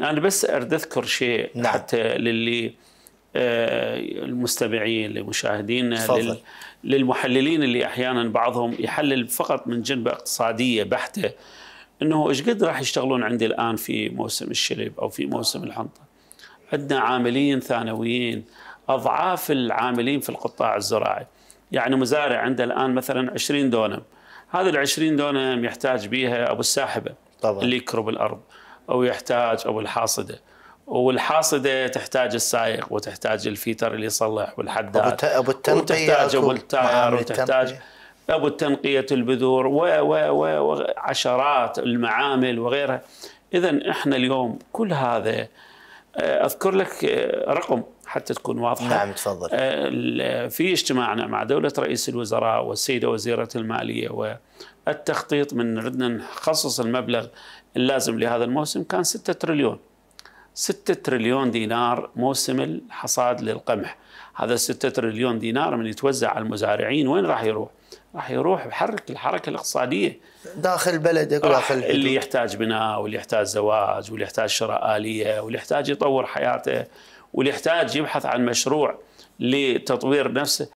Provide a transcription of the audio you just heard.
أنا بس أرد أذكر شيء نعم. حتى للي آه المستمعين لمشاهدينا لل... للمحللين اللي أحيانا بعضهم يحلل فقط من جنبة اقتصادية بحتة أنه إيش قد راح يشتغلون عندي الآن في موسم الشرب أو في موسم الحنطة عندنا عاملين ثانويين أضعاف العاملين في القطاع الزراعي يعني مزارع عنده الآن مثلا 20 دونم هذا ال 20 دونم يحتاج بيها أبو الساحبة طبعا. اللي يكرب الأرض أو يحتاج أو الحاصدة والحاصده تحتاج السائق وتحتاج الفيتر اللي يصلح والحداد ابو التنقيه وتحتاج ابو التاير وتحتاج ابو التنقيه البذور وعشرات المعامل وغيرها اذا احنا اليوم كل هذا اذكر لك رقم حتى تكون واضحه نعم تفضل آه، في اجتماعنا مع دوله رئيس الوزراء والسيده وزيره الماليه والتخطيط من ردنا نخصص المبلغ اللازم لهذا الموسم كان 6 تريليون 6 تريليون دينار موسم الحصاد للقمح هذا 6 تريليون دينار من يتوزع على المزارعين وين راح يروح؟ راح يروح بحرك الحركه الاقتصاديه داخل بلدك الحدود. اللي يحتاج بناء واللي يحتاج زواج واللي يحتاج شراء اليه واللي يحتاج يطور حياته واللي يحتاج يبحث عن مشروع لتطوير نفسه